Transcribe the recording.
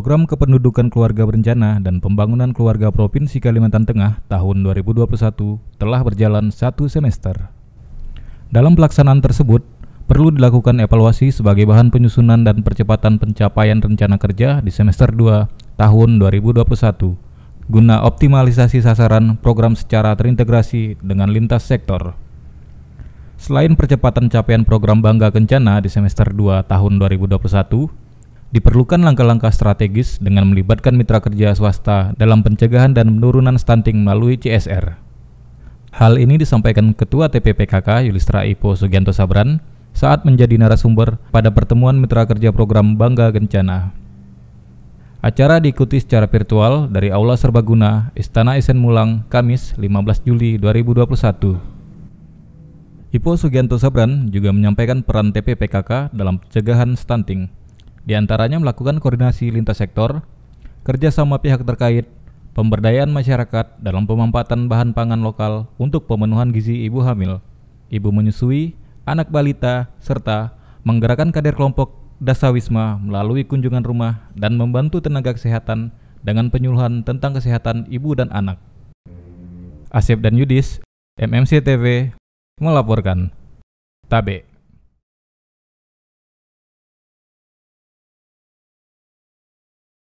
Program Kependudukan Keluarga Berencana dan Pembangunan Keluarga Provinsi Kalimantan Tengah tahun 2021 telah berjalan satu semester. Dalam pelaksanaan tersebut, perlu dilakukan evaluasi sebagai bahan penyusunan dan percepatan pencapaian rencana kerja di semester 2 tahun 2021 guna optimalisasi sasaran program secara terintegrasi dengan lintas sektor. Selain percepatan capaian program Bangga Kencana di semester 2 tahun 2021, Diperlukan langkah-langkah strategis dengan melibatkan mitra kerja swasta dalam pencegahan dan penurunan stunting melalui CSR. Hal ini disampaikan Ketua TPPKK Yulistra Ipo Sugianto Sabran saat menjadi narasumber pada pertemuan mitra kerja program Bangga Gencana. Acara diikuti secara virtual dari Aula Serbaguna, Istana Isen Mulang, Kamis 15 Juli 2021. Ipo Sugianto Sabran juga menyampaikan peran TPPKK dalam pencegahan stunting. Di antaranya melakukan koordinasi lintas sektor, kerjasama pihak terkait, pemberdayaan masyarakat dalam pemanfaatan bahan pangan lokal untuk pemenuhan gizi ibu hamil, ibu menyusui, anak balita, serta menggerakkan kader kelompok dasawisma melalui kunjungan rumah dan membantu tenaga kesehatan dengan penyuluhan tentang kesehatan ibu dan anak. Asep dan Yudis, MMC TV, melaporkan. Tabe.